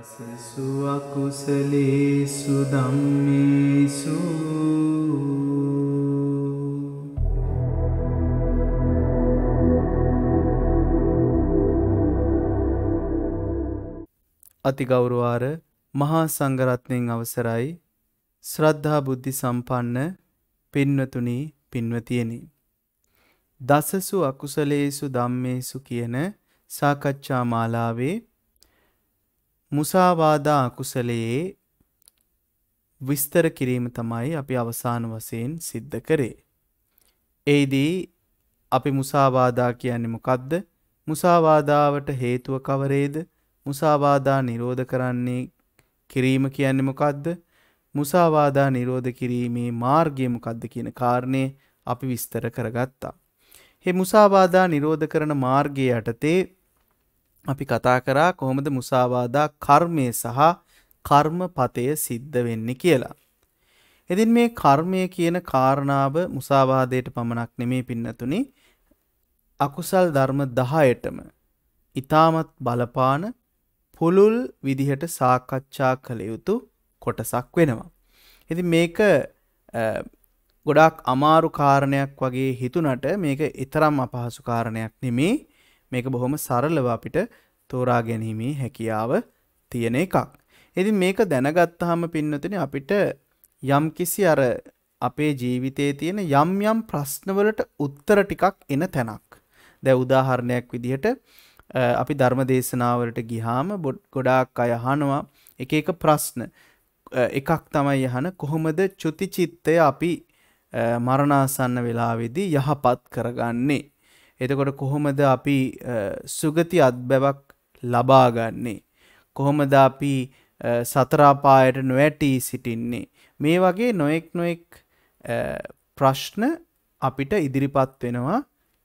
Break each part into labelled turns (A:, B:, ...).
A: අසසු අකුසලේසු ධම්මේසු අතිගෞරවාර මහා සංඝරත්නයෙන් අවසරයි ශ්‍රද්ධා බුද්ධි සම්පන්න පින්වතුනි පින්වතියනි දසසු අකුසලේසු ධම්මේසු කියන සාකච්ඡා මාලාවේ මුසාවාදා අකුසලයේ විස්තර කිරීම තමයි අපි අවසාන වසයෙන් සිද්ධ කරේ. එයිදී අපි මුසාවාදා කියන්නේ මොකක්ද මුසාවාදාවට හේතුව කවරේද මුසාවාදා නිරෝධ කරන්නේ කිරීම කියන්නේ මොකක්ද මුසාවාදා නිරෝධ කිරීමේ මාර්ගය මොකක්ද කියන කාරණය අපි විස්තර කරගත්තා. හෙ මුසාවාදා නිරෝධ කරන මාර්ගය යටතේ අපි කතා කරා කොහොමද මුසාවාදා කර්මය සහ කර්මපතය සිද්ධ වෙන්න කියලා. එදින් මේ කර්මය කියන කාරණාව මුසාවාදයට පමණක් නෙමේ පින්නතුනි අකුසල් ධර්ම දහයටම ඉතාමත් බලපාන පුළුල් විදිහට සාකච්ඡා කළ යුතු කොටසක් වෙනවා. ඉති මේක ගොඩක් අමාරු කාරණයක් වගේ හිතුනට මේක එතරම් අපහසු කාරණයක් නෙමේ මේක බොහොම සරලව අපිට තෝරා ගැනීමේ හැකියාව තියෙන එකක්. ඉතින් මේක දැනගත්තාම පින්නතින අපිට යම් කිසි අර අපේ ජීවිතයේ තියෙන යම් යම් ප්‍රශ්නවලට උත්තර ටිකක් එන තැනක්. දැ උදාහරණයක් විදිහට අපි ධර්ම දේශනාවලට ගිහාම බොඩ් ගොඩාක් අය අහනවා එක එක ප්‍රශ්න එකක් තමයි යහන කොහොමද චුතිචිත්තය අපි මරණාසන්න වෙලාවෙදී යහපත් කරගන්නේ. එතකොට කොහොමද අපි සුගති අත්බැවක් ලබාගන්නේ. කොහොමද අපි සතරාපායට නොවැටී සිටින්නේ. මේ වගේ නොයෙක් නොයෙක් ප්‍රශ්න අපිට ඉදිරිපත් වෙනවා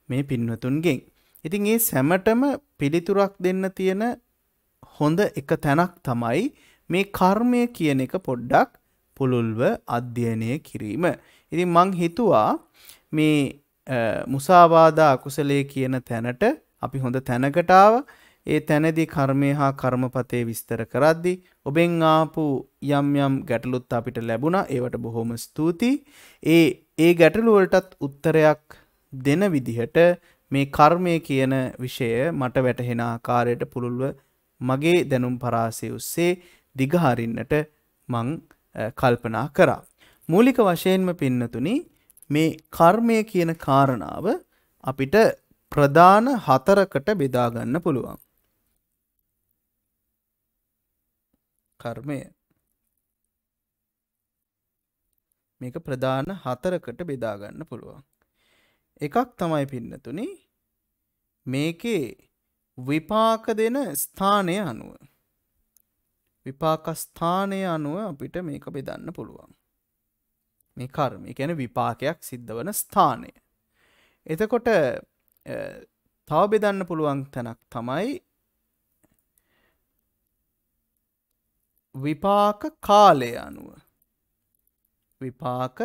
A: මේ පින්වතුන්ගෙන්. ඉතින් ඒ සැමටම පිළිතුරක් දෙන්න තියෙන හොඳ එක තැනක් තමයි මේ කර්මය කියන එක පොඩ්ඩක් පුළුල්ව අධ්‍යයනය කිරීම. ඉතින් මං හිතුවා මේ මුසාවාදා අකුසලේ කියන තැනට අපි හොඳ තැනකටාව ඒ තැනදි කර්මය හා කර්මපතේ විස්තර කරද්දි ඔබෙන් ආපු යම් යම් ගැටලුත් අපිට ලැබුණ ඒවට බොහොම ස්තුතියි ඒ ඒ ගැටලුවලටත් උත්තරයක් දෙන විදිහට මේ කර්මය කියන විෂය මට වැටහෙන ආකාරයට පුළුල්ව මගේ දැනුම් පරාසය උස්සේ දිගහරින්නට මං කල්පනා කරා. මූලික වශයෙන්ම පින්නතුනි මේ කර්මය කියන කාරණාව අපිට ප්‍රධාන හතරකට බෙදාගන්න පුළුවන්. කර්මය මේක ප්‍රධාන හතරකට බෙදාගන්න පුළුවන්. එකක් තමයි පින්නතුනි මේකේ විපාක දෙන ස්ථානය අනුව. විපාකස්ථානය අනුව අපිට මේක බෙදන්න පුළුවන්. මේ කර්ම එකැන විපාකයක් සිද්ධ වන ස්ථානය. එතකොට තව බෙදන්න පුළුවන් තැනක් තමයි විපාක කාලය අනුව විපාක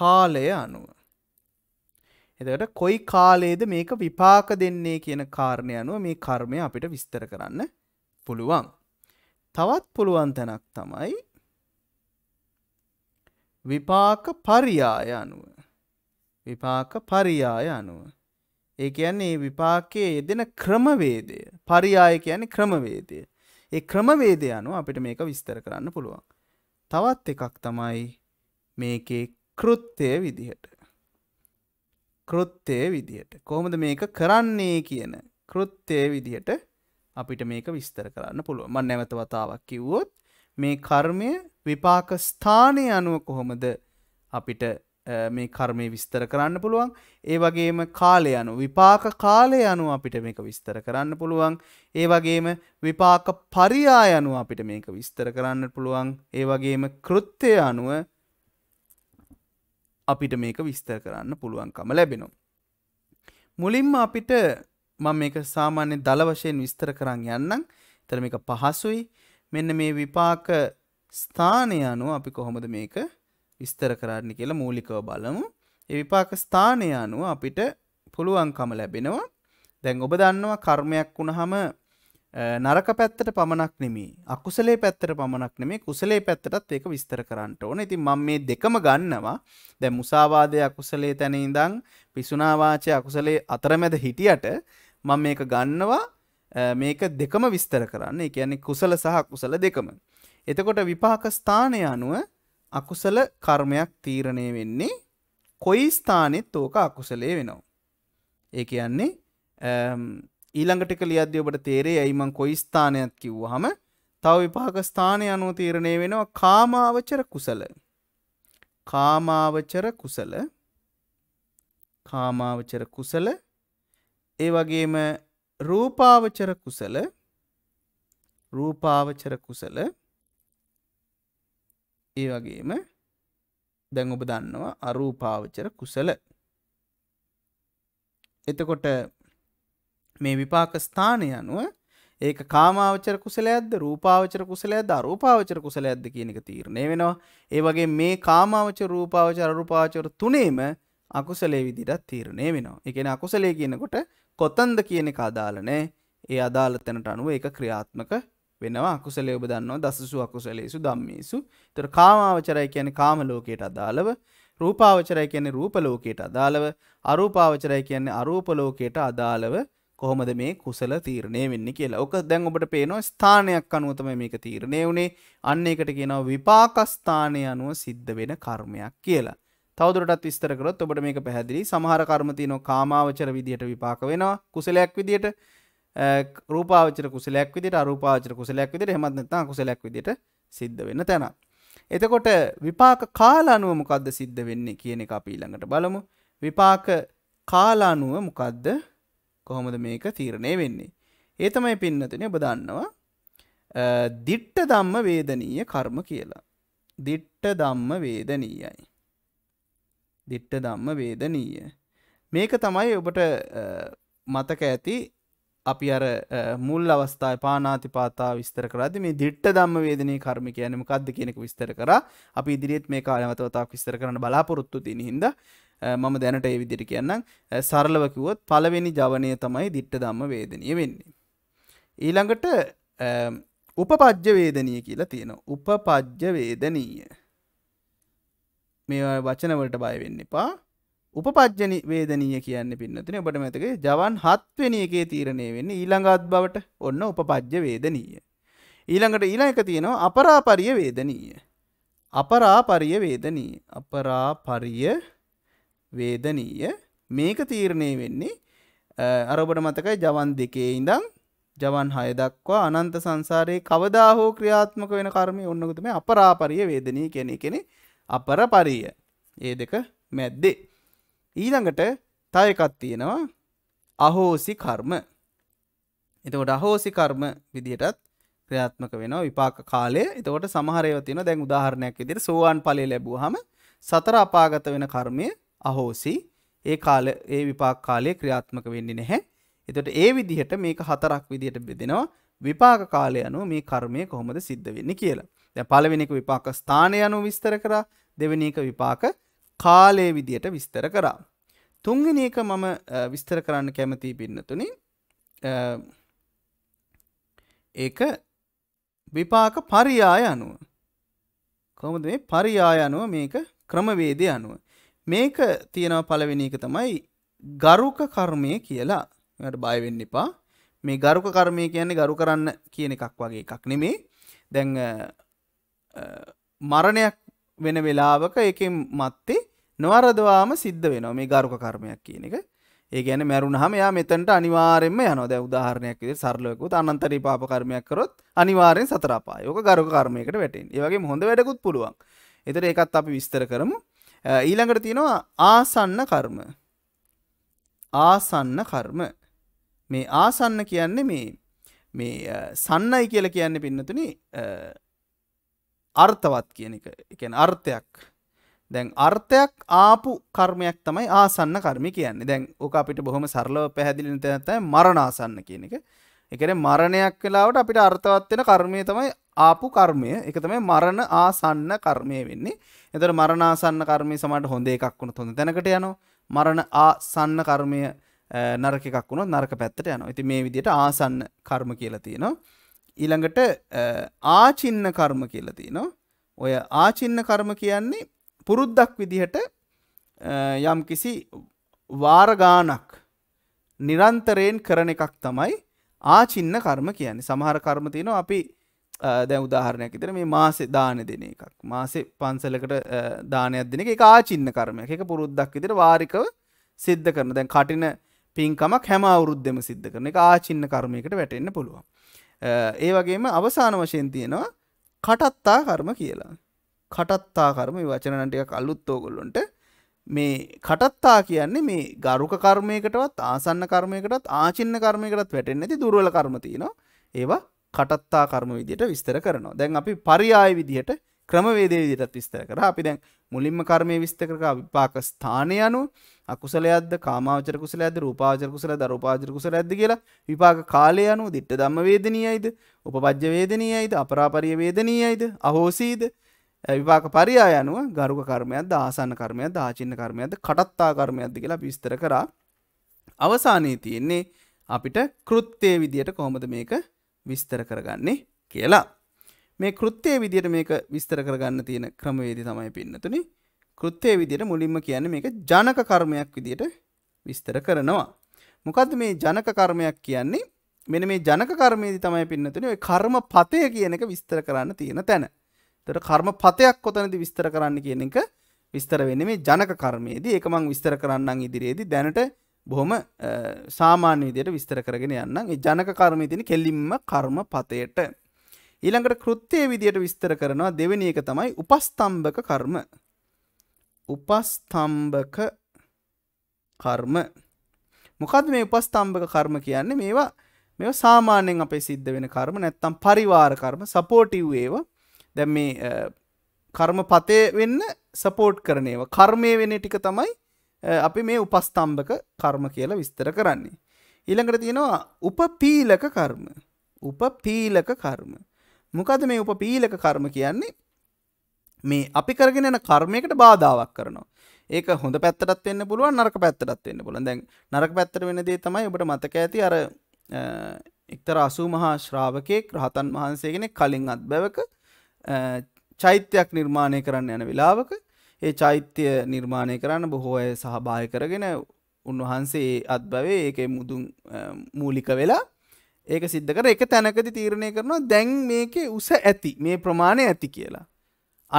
A: කාලය අනුව එතකට කොයි කාලයේද මේක විපාක දෙන්නේ කියන කාරණය අනුව මේ කර්මය අපිට විස්තර කරන්න පුළුවන් තවත් පුළුවන් තැනක් තමයි විපාක පරියාය අනුව. විපාක පරියාය අනුව. ඒ කියන්නේ විපාකයේ යෙදෙන ක්‍රමවේදය පරියාය කියන්නේ ක්‍රමවේදය. ඒ ක්‍රමවේදය අනුව අපිට මේක විස්තර කරන්න පුළුවන්. තවත් එකක් තමයි මේකේ කෘත්තය විදිහට. කෘත්තය විදිහට කොහොමද මේක කරන්නේ කියන කෘත්තය විදිහට අපිට මේක විස්තර කරන්න පුළුව මන් නැවත වතාවක් කිව්වොත් මේ කර්මය විපාක ස්ථානය අනුව කොහොමද අපිට මේ කර්මය විස්තර කරන්න පුළුවන් ඒ වගේම කාලය අනු විපාක කාලය අනු අපිට මේක විස්තර කරන්න පුළුවන් ඒ වගේම විපාක පරියා යනු අපිට මේක විස්තර කරන්න පුළුවන් ඒ වගේම කෘත්තය අනුව අපිට මේක විස්තර කරන්න පුළුවන්කම ලැබෙනවා. මුලින්ම අපිට මම මේක සාමාන්‍ය දල වශයෙන් විස්තර කරන්න යන්නම් තර මේක පහසුයි මෙන්න මේ විපාක ස්ථානය අනුව අපි කොහොමද මේක විස්තර කරන්න කියලා මූලිකව බලමු ඒ විපාක ස්ථානය අනුව අපිට පුළුවන්කම ලැබෙනවා දැන් ඔබ දන්නවා කර්මයක් වුණහම නරක පැත්තට පමණක් නෙමේ අකුසලේ පැත්තට පමණක් නෙමේ කුසලේ පැත්තටත් ඒක විස්තර කරන්නට ඕන ඉතින් මම මේ දෙකම ගන්නවා දැ මුසාවාදය අකුසලේ තැන ඉඳං පිසුනාවාචය අකුසලේ අතරමැද හිටියට මම මේක ගන්නවා මේක දෙකම විස්තර කරන්න කියන්නේ කුසල සහ කුසල දෙකම එතකොට විපාක ස්ථානය අනුව අකුසල කර්මයක් තීරණය වෙන්නේ කොයි ස්ථානෙත් ඕක අකුසලේ වෙනවා. ඒ කියන්නේ ඊළඟටික ලියද්‍ය ඔබට තේරේ ඇයිමං කොයි ස්ථානයක් කිව්ව හම තව විපාක ස්ථානය අනුව තීරණය වෙනවා කාමාවචර කුසල කාමාවචර කුසල කාමාවචර කුසල ඒ වගේම රූපාවචර කුසල රූපාවචර කුසල ඒ වගේම දැන් ඔබ දන්නවා අරූපාවචර කුසල එතකොට මේ විපාක ස්ථානය අනුව ඒක කාමාවචර කුසලයක්ද රූපාවචර කුසලයක්ද අරූපාවචර කුසලයක්ද කියන එක තීරණය වෙනවා. ඒ වගේ මේ කාමාවචර රූපාවචර අරූපාවචර තුනේම අකුසලයේ විදිහට තීරණය වෙනවා. ඒ කියන්නේ අකුසලයේ කියනකොට කොතනද කියන එක අදාළ නැහැ. ඒ අදාළ තැනට අනුව ඒක ක්‍රියාත්මක වෙනවා අකුසලේ ඔබ දන්නවා දසසු අකුසලේසු ධම්මේසු. ඒතර කාමාවචරය කියන්නේ කාම ලෝකයට අදාළව, රූපාවචරය කියන්නේ රූප ලෝකයට අදාළව, අරූපාවචරය කියන්නේ අරූප ලෝකයට අදාළව කොහොමද මේ කුසල තීරණය වෙන්නේ කියලා. ඕක දැන් ඔබට පේනවා ස්ථානයක් අනුව තමයි මේක තීරණය වුණේ. අන්න ඒකට කියනවා විපාක ස්ථානය අනුව සිද්ධ වෙන කර්මයක් කියලා. තවදුරටත් විස්තර කරොත් ඔබට මේක පැහැදිලි. සමහර කර්ම තියෙනවා කාමාවචර විදියට විපාක වෙනවා කුසලයක් විදියට. රූපාචර කුසලයක් විදිට අරූපාචර කුසලයක් විදිට හෙමත්නතා කුසලයක් විදිට සිද්ධ වෙන තැන. එතකොට විපාක කාලානුව මොකක්ද සිද්ධ වෙන්නේ කියන එක අපීළඟට බලමු විපාක කාලානුව මොකක්ද කොහොමද මේක තීරණය වෙන්නේ. ඒතමයි පින්නතින ඔබ දන්නවා දිට්ට දම්ම වේදනීය කර්ම කියලා. දිට්ට දම්ම වේදනීයයි. දිට්ට දම්ම වේදනීය. මේක තමයි ඔබට මතක ඇති අපි අර මුල් අවස්ථාව පානාතිපාතා විස්තර කරද මේ දිට්ට දම්ම වේදනය කර්මි කියනම කද කියනෙක විස්තර කර අපි ඉදිරිත් මේ කාලමතවතාක් විස්තර කරන බලාපොරොත්තු තින හිද මම දැනට ඒ විදිරි කියන්නම් සරලවකිවොත් පලවෙනි ජවනය තමයි දිට්ට දම්ම වේදනය වෙන්නේ. ඊළඟට උපපජ්්‍ය වේදනය කියලා තියෙන උපපජ්්‍ය වේදනීය මේ වචනවලට බයවෙන්න එපා උපපච්ජන වේදනීය කියන්න පින්නතින ඔබට මතක ජවන් හත්වෙන එකේ තීරණය වෙන්න ඊළඟත් බවට ඔන්න උපපජ්්‍ය වේදනීය. ඊළඟට ඊළඟ එක තියෙනවා අපරාපරිය වේදනීය. අපරාපරිය වේදනී අපරාපරිය වේදනීය මේක තීරණය වෙන්නේ අරබට මතකයි ජවන් දෙකේ ඉඳං ජවන් හයදක්වා අනන්ත සංසාරයේ කවදා හෝ ක්‍රියාත්මක වෙන කර්මය ඔන්නකුතුම අපරාපරිය වේදනී කෙනෙ කෙනෙ අපරපරිය ඒ දෙක මැද්දේ. ඊළඟට තව එකක් තියෙනවා අහෝසි කර්ම. එතකොට අහෝසි කර්ම විදිහටත් ක්‍රියාත්මක වෙනවා විපාක කාලය. එතකොට සමහර ඒවා තියෙනවා දැන් උදාහරණයක් විදිහට සෝවාන් ඵලය ලැබුවාම සතර අපාගත වෙන කර්මය අහෝසි ඒ කාල ඒ විපාක කාලය ක්‍රියාත්මක වෙන්නේ නැහැ. එතකොට ඒ විදිහට මේක හතරක් විදිහට බෙදෙනවා. විපාක කාලය අනුව මේ කර්මය කොහොමද සිද්ධ වෙන්නේ කියලා. දැන් පළවෙනි එක විපාක ස්ථානය අනුව විස්තර කරා. දෙවෙනි එක විපාක කාලය විදියට විස්තර කරා. තුන්ගෙන එක මම විස්තර කරන්න කැමති පින්නතුනි ඒක විපාක පරියාය අනුව. කොමද මේ පරියාය අනුව මේක ක්‍රමවේදය අනුව. මේක තියෙනව පලවෙෙන එක තමයි ගරුක කර්මය කියලා ට බයවෙන්න එපා මේ ගරුක කර්මය කියන්නේ ගරු කරන්න කියන එකක් වගේ එකක් නෙමේ දැන් මරණයක් වෙන වෙලාවක එක මත්තේ නොවරදවාම සිද්ධ වෙනවා මේ ගරුක කර්මයක් කියන එක ඒ ගැන මැරුණහම යා මෙතැන්ට අනිවාරෙන්ම යනොද උදාහරණයක් සරලයකු අනන්තරි පාප කර්මයක් කරොත් අනිවාරෙන් සතරපායෝක ගරු කර්මයකට වැටෙන් ඒවගේ හොඳ වැඩකුත් පුළුවන් එතර ඒකත් අපි විස්තර කරමු ඊළඟට තියෙනවා ආසන්න කර්ම ආසන්න කර්ම මේ ආසන්න කියන්නේ මේ මේ සන්නයි කියල කියන්න පින්නතුන අර්ථවත් කියන එක එකන අර්ථයක් දැන් අර්ථයක් ආපු කර්මයක් තමයි ආසන්න කර්මි කියන්නේ දැන් ඕක අපිට බොහොම සරලව පැහැදිලින තැනත්තයි මරණාසන්න කියන එක එකන මරණයක් වෙලාවට අපිට අර්ථවත්වෙන කර්මය තමයි ආපු කර්මය එක තමයි මරණ ආසන්න කර්මය වෙන්නේ එතර මරණාසන්න කර්මය සමට හොඳ එකක් වුණ හොඳ තැනකට යන මරණ ආසන්න කර්මය නරකක් වුණ නරක පැත්තට යන ඉති මේ විදියට ආසන්න කර්ම කියලති නවා ඊළඟට ආචින්න කර්ම කියලති නවා ඔය ආචින්න කර්ම කියන්නේ පුරුද්දක් විදිහට යම් කිසි වාරගානක් නිරන්තරයෙන් කරන එකක් තමයි ආචින්න කර්ම කියන්නේ සමහර කර්ම තියෙනවා අපි දැ උදාහරණයක් ඉතර මේ මාසේ දාන දෙන එකක් මාසේ පන්සලකට දානයක් දෙන එක ආචින්න කර්මය එක පුරුද්දක් ඉදිර වාරිකව සිද්ධ කරන දැන් කටින පින්කමක් හැම අවුරුද්දෙම සිද්ධ කරන එක ආචින්න කර්මයකට වැටෙන්න්න පුළුවන් ඒ වගේම අවසාන වශයෙන් තියෙනවා කටත්තා කර්ම කියලා කටත්තාකර්ම වචනන ටික අල්ලුත් ඕගොල්ලොන්ට මේ කටත්තා කියන්නේ මේ ගරුක කර්මයකටවත් ආසන්න කර්මයකටත් ආචින්න කර්මයකටත් වැටෙන් ඇති දුර්වල කර්මතියන ඒවා කටත්තා කර්ම විදියට විස්තර කරනවා දැන් අපි පරියාය විදිහට ක්‍රමවේදේ විදිටත් විස්තර කර අපි දැන් මුලින්ම කර්මය විස්තකර විපාක ස්ථානය අනු අකුසලයද කාමාචර කුසල ඇද රූපාචර කුසල දරුපාචර කුසල ඇද කියලා විපාක කාලය අනු දිට්ට දම්ම වේදනීයයිද උපපජ්‍ය වේදනීයයිද අපරාපරිය වේදනීයයිද අහෝසීද විපාක පරියා යනුව ගරුක කර්මයක් දාසන්න කර්මයක් දාචින්න කර්මයක්ද කටත්තා කර්මයක්ද කියලා විස්තර කරා අවසානයේ තියෙන්නේ අපිට කෘත්තය විදියට කොහොමද මේක විස්තර කරගන්නේ කියලා මේ කෘත්තය විදියට මේක විස්තර කරගන්න තියෙන ක්‍රමවේදි තමයි පින්නතුනි කෘත්තය විදියට මුලින්ම කියන්නේ මේක ජනක කර්මයක් විදියට විස්තර කරනවා මොකද මේ ජනක කර්මයක් කියන්නේ මෙන මේ ජනක කර්මයේදී තමයි පින්නතුනි ඔය කර්ම පතය කියන එක විස්තර කරන්න තියෙන තැන තර කර්ම පතයක් කොතනද විස්තර කරන්න කියන එක විස්තර වෙන මේ ජනක කර්මයේදී එකමං විස්තර කරන්න ඉදිරියේදී දැනට බොහොම සාමාන්‍ය විදියට විස්තර කරගෙන යන්න ජනක කර්මය තින කෙලින්ම කර්ම පතයට ඊළඟට කෘත්තිය විදියට විස්තර කරනවා දෙවැනි එක තමයි උපස්තම්භක කර්ම උපස්තම්භක කර්ම මොකද මේ උපස්තම්භක කර්ම කියන්නේ මේවා මෙ සාමාන්‍යෙන් අපේ සිද්ධ වෙන කර්ම නැත්තම් පරිවාර කර්ම සපෝටිව් ඒවා දැ මේ කර්ම පතය වෙන්න සපෝට් කරනේව කර්මය වෙන ටික තමයි අපි මේ උපස්තම්භක කර්ම කියලා විස්තර කරන්නේ. ඊළඟට තියෙනවා උපපීලක කර්ම උපපීලක කර්ම මොකද මේ උපපීලක කර්ම කියන්නේ මේ අපි කරගෙන යන කර්මයකට බාධාවක් කරනවා ඒක හොඳ පැත්තටත් වෙන්න පුළුවන් නරක පැත්තටත් වෙන්න පුළුවන් දැන් නරක පැත්තට වෙන දේ තමයි ඔබට මතක ඇති අර එක්තර අසූ මහා ශ්‍රාවකයෙක් රහතන් වහන්සේ කෙනෙක් කලින් අත්බැවක චෛත්‍යයක් නිර්මාණය කරන්න යන වෙලාවක ඒ චෛත්‍ය නිර්මාණය කරන්න බොහෝ අය සහභාය කරගෙන උන්වහන්සේ අත්භවේ ඒක මුදුන් මූලික වෙලා ඒක සිද්ධකර එක තැනකති තීරණය කරනවා දැන් මේක උස ඇති මේ ප්‍රමාණය ඇති කියලා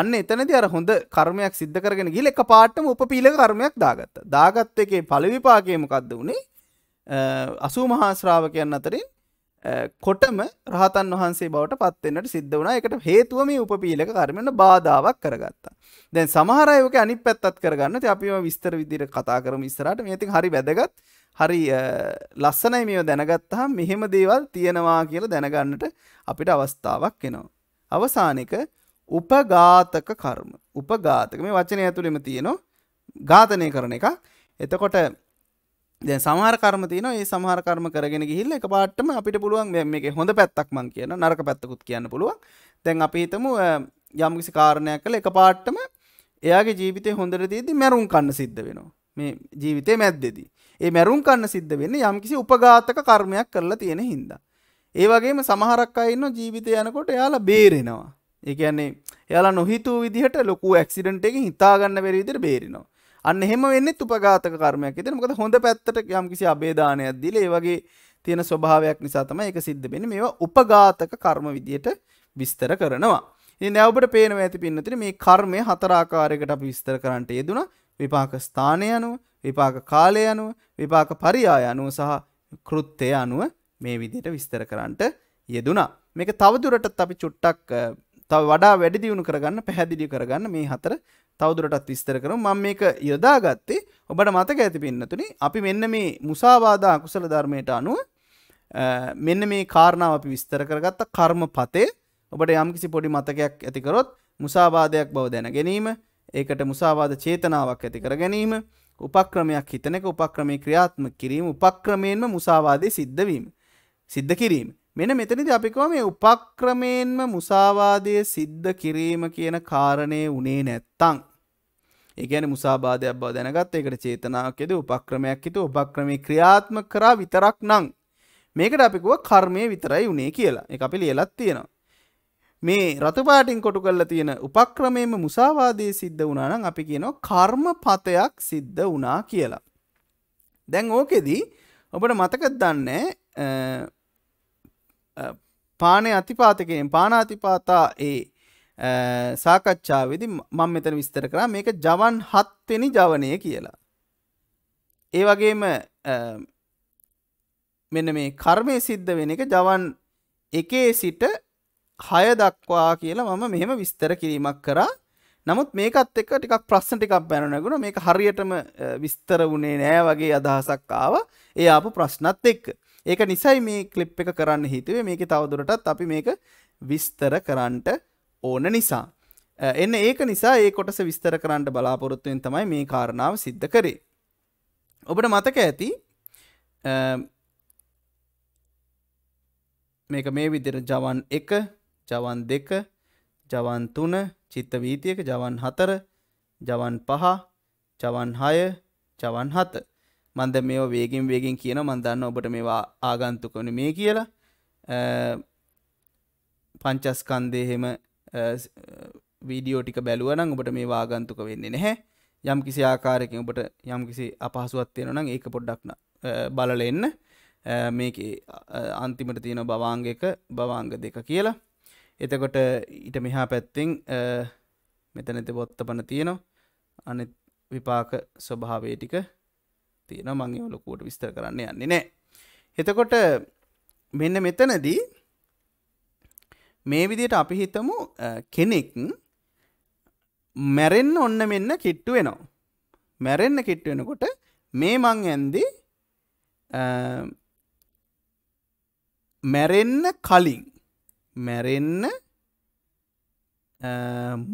A: අන්න එතනති අර හොඳ කර්මයක් සිද්ධ කරගෙන ගිල එක පාටම උපපීල කර්මයක් දාගත්ත දාගත්ත එකේ පලවිපාකයමකක්ද වුණේ අසූ මහාශ්‍රාවකයන් අතරින් කොටම රහතන් වහන්සේ බවට පත්වෙන්නට සිද්ධ වුණ එකට හේතුවම උපපීලක කරමෙන බාධාවක් කරගත්තා දැන් සමහරයෝක අනි පැත්තත් කරගන්න අපිම විස්තර විදිර කතා කරම ස්රට මේති හරි වැදගත් හරි ලස්සනයි මේෝ දැනගත්තහා මෙහෙම දේවල් තියෙනවා කියල දැනගන්නට අපිට අවස්ථාවක් එනවා. අවසානික උපගාතක කර්ම උපගාතක මේ වචනය ඇතුළිම තියෙනවා ඝාතනය කරන එක එතකොට දැ සමහර කර්ම තියන ඒ සමහර කර්ම කරගෙන ගිහිල්ල එක පාටම අපිට පුළුවන් මේක හොඳ පැත්තක් මං කියන නරක පැත්තකුත් කියන්න පුළුවන් තැන් අපි හිතමු යම්කිසි කාරණයක් කළ එක පාට්ටම එයාගේ ජීවිතය හොඳට තියදි මැරුම් කන්න සිද්ධ වෙනවා මේ ජීවිතය මැද්දෙදී ඒ මැරුම් කන්න සිද්ධ වෙන්න යම්කිසි උපඝාතක කර්මයක් කරලා තියෙන හින්දා. ඒ වගේම සමහරක් අයින්න ජීවිතය යනකොට එයාලා බේරෙනවා. ඒ කියන්නේ එයාලා නොහිතූ විදිහට ලොකු ඇක්සිඩන්ට එක හිතාගන්න වැරවිදිර බේරෙනවා අන්න එහෙම වෙන්නේ උපඝාතක කර්මයක් ඉතින් මොකද හොඳ පැත්තට යම්කිසි අබේදානයක් දීලා ඒ වගේ තියෙන ස්වභාවයක් නිසා තමයි ඒක සිද්ධ වෙන්නේ මේවා උපඝාතක කර්ම විදියට විස්තර කරනවා ඉතින් නැවබට පේනවා ඇති පින්නතර මේ කර්මය හතර ආකාරයකට අපි විස්තර කරන්නට යෙදුණා විපාක ස්ථානය අනුව විපාක කාලය අනුව විපාක පරියාය අනුව සහ කෘත්තය අනුව මේ විදියට විස්තර කරන්නට යෙදුනා මේක තවදුරටත් අපි චුට්ටක් තව වඩා වැඩි දියුණු කරගන්න පැහැදිලි කරගන්න මේ හතර තවදුරටත් විස්තර කරු මම මේක යොදාගත්තේ ඔබට මතක ඇති පින්නතුනි අපි මෙන්න මේ මුසාවාදා අකුසල ධර්මයට අනුව මෙන්න මේ කාරණාව අපි විස්තර කරගත්ත කර්ම පතේ ඔබට යම්කිසි පොඩි මතකයක් ඇතිකරොත් මුසාවාදයක් බව දැන ගැනීම ඒකට මුසාවාද චේතනාවක් ඇති කර ගැනීම උපක්‍රමයක් හිතනක උපක්‍රමේ ක්‍රියාත්ම කිරීම උපක්‍රමයෙන්ම මුසාවාදය සිද්ධවීම සිද්ධ කිරීම මෙන මෙතනද අපිකව මේ උපක්‍රමයෙන්ම මුසාවාදය සිද්ධ කිරීම කියන කාරණය උනේ නැත්තං. ඒගැන මුසාබාධයක් බව දැනගත් එකට චේතනාකෙද උපක්‍රමයක් හිතු උපක්‍රමය ක්‍රියාත්ම කරා විතරක් නං. මේකට අපිකුව කර්මය විතරයි උනේ කියලා එක අපි ලියලත් තියෙනවා. මේ රතුපාටින් කොටු කල්ල තියෙන උපක්‍රමයම මුසාවාදය සිද්ධ වනානම් අපි කියනවා කර්ම පතයක් සිද්ධ වනා කියලා. දැන් ඕකෙදී ඔබට මතකත් දන්නේ පානය අතිපාතකයෙන් පානාතිපාතා ඒ සාකච්ඡාවේදි මං මෙතන විස්තර කරා මේක ජවන් හත්වෙනි ජවනය කියලා. ඒ වගේම මෙන්න මේ කර්මය සිද්ධ වෙන එක ජවන් එකේ සිට හය දක්වා කියලා මම මෙහෙම විස්තර කිරීමක් කරා නමුත් මේකත් එක ටිකක් ප්‍රශ්න ටිකක් බැනනගුණ මේක හරියටම විස්තර වුණේ නෑ වගේ අදහසක් ආව ඒ ආපු ප්‍රශ්නත් එක්ක ඒක නිසයි මේ කලිප් එක කරන්න හිතුවේ මේක තවදුරටත් අපි මේක විස්තර කරන්නට ඕන නිසා. එන්න ඒක නිසා ඒ කොටස විස්තර කරන්නට බලාපොරොත්තුවෙන් තමයි මේ කාරණාව සිද්ධ කරේ. ඔබට මතක ඇති මේක මේ විදිර ජවන් එක ජවන් දෙක ජවන් තුන චිත්ත වීතියක ජවන් හතර ජවන් පහ ජවන් හය ජවන් හත මන්ද මේ වේගෙන් වේගෙන් කියන මන් දන්න ඔබට මේවා ආගන්තුකන මේ කියලා පංචස්කන්දයහෙම වීඩියෝ ටික බැලුවනම් ඔබට මේ වාගන්තුක වෙන්නේ නැහැ යම් කිසි ආකාරයකින් ඔබට යම් කිසි අපහසුවත්වයෙන නම් ඒක පොඩ්ඩක්න බලල එන්න මේක අන්තිමට තියෙන බවාංගක බවාංග දෙක කියලා එතකොට ඊට මෙහා පැත්තෙන් මෙතනති බොත්තපන තියෙනවා අනි විපාක ස්වභාවේ ටික තියෙන මංගේ ලොකුවට විස්තර කරන්න යන්නේ නෑ එතකොට මෙන්න මෙතනදී මේ විදියට අපි හිතමු කෙනෙක් මැරෙන් ඔන්න මෙන්න කිට්ටු වෙනවා මැරෙන්න කිට්ටු වෙනකොට මේ මං ඇන්දි මැරෙන්න කලින් මැරෙන්න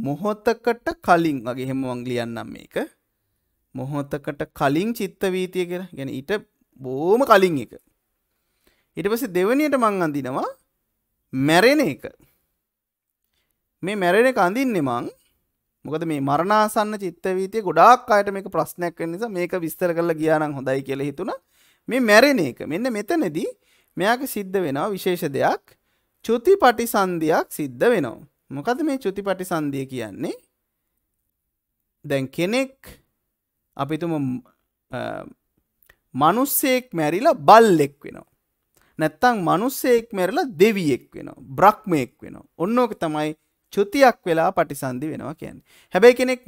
A: මොහොතකට කලින් වගේ හෙම වංගලියන්නම් මේක මොහොතකට කලින් චිත්ත වීතිය කර ගැන ඊට බෝම කලින් එක. ඉට පස දෙවනියට මං අඳිනවා මැරෙන එක. මේ මැරෙන එක අඳින්නේ මං මොකද මේ මරණාසන්න චිත්තවීතිය ගොඩාක් අයට මේක ප්‍රශ්නයක් වෙන නිසා මේක විස්තර කරලා ගියානම් හොඳයි කියලා හිතුණා. මේ මැරෙන එක. මෙන්න මෙතනදී මෙයාක සිද්ධ වෙනවා විශේෂ දෙයක්. චුතිපටිසන්ධියක් සිද්ධ වෙනවා. මොකද මේ චුතිපටිසන්ධිය කියන්නේ? දැන් කෙනෙක් අපිතුම මනුස්සයෙක් මැරිලා බල්ලෙක් වෙනවා. නැත්තං මනුස්සයෙක් මැරලා දෙවියෙක් වෙනවා බ්‍රක්්මයෙක් වෙනවා ඔන්නෝක තමයි චුතියක් වෙලා පටිසන්දි වෙනවා කියන්න හැබැයි කෙනෙක්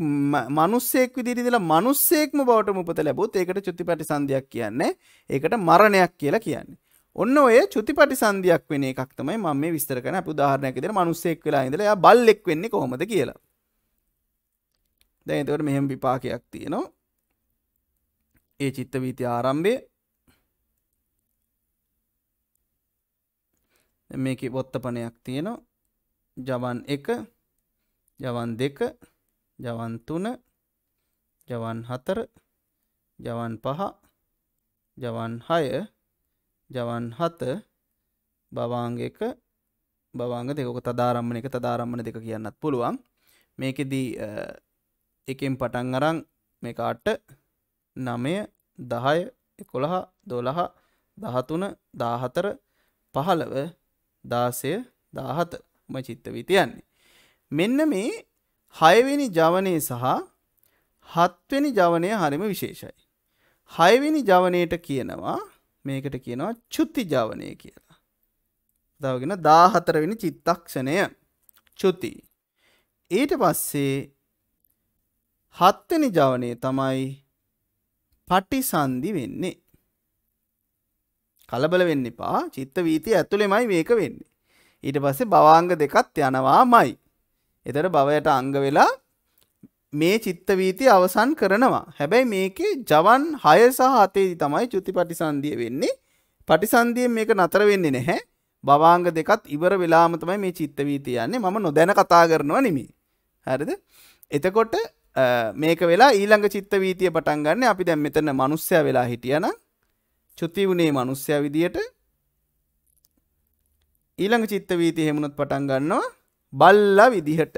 A: මනුස්සෙක් විදිරිදිලා මනුස්සෙක්ම බවට මුපත ලැබොත් ඒකට චුති පටිසන්ධයක් කියන්නේ ඒකට මරණයක් කියලා කියන්නේ ඔන්න ඔය චුති පටිසන්ධයක් වෙන එකක් තමයි මම මේ විස්තර කරන උදාහරණයක් විදිහට මනුස්සයෙක් වෙලා ඉඳලා එයා බල්ලෙක් වෙන්නේ කොහොමද කියලා දැන් එතකොට මෙහෙම විපාකයක් තියෙනවා ඒ චිත්තවීති ආරම්භය මේක වොත්තපනයක් තියෙනවා ජවන් එක ජවන් දෙක ජවන් තුන ජවන් හතර ජවන් පහ ජවන් හය ජවන් හත බවාංග එක බවාංග දෙකක තදාරම්මන එක තදාරම්මන දෙක කියන්නත් පුළුවන් මේකෙදී එකෙන් පටන් අරං මේ කාට්ට නමය දහය එකොළහ දොළහ දහතුන දාහතර පහළව දාසය දාහත ම චිත්ත විතියන්නේ. මෙන්න මේ හයවෙනි ජවනය සහ හත්වෙනි ජවනය හරිම විශේෂයි. හයවෙනි ජවනයට කියනවා මේකට කියනවා චුත්ති ජාවනය කියලා. දවගෙන දාහතරවෙනි චිත්තක්ෂණය චුති. ඊට පස්සේ හත්වනි ජවනය තමයි පටිසන්ධි වෙන්නේ. කලබල වෙන්න එපා චිත්ත වීතිය ඇතුළෙමයි මේක වෙන්නේ. ඊට පස්සේ බවාංග දෙකත් යනවාමයි. එතට බවයට අංග වෙලා මේ චිත්තවීති අවසන් කරනවා. හැබැයි මේකේ ජවන් හය සහ අතේදි තමයි චුති පටිසන්ධිය වෙන්නේ. පටිසන්ධියෙන් මේක නතර වෙන්නේ නැහැ. බවාංග දෙකත් ඉවර වෙලාම තමයි මේ චිත්තවීතිය යන්නේ. මම නොදැන කතා කරනවා නෙමෙයි. හරිද? එතකොට මේක වෙලා ඊළඟ චිත්ත වීතිය පටන් ගන්න අපි දැම් මෙතන මනුස්්‍ය වෙලා හිටියන චුති වුණේ මනුස්්‍ය විදියට ඊළඟ චිත්ත වීති හෙමුණුත් පටන් ගන්නවා බල්ලා විදිහට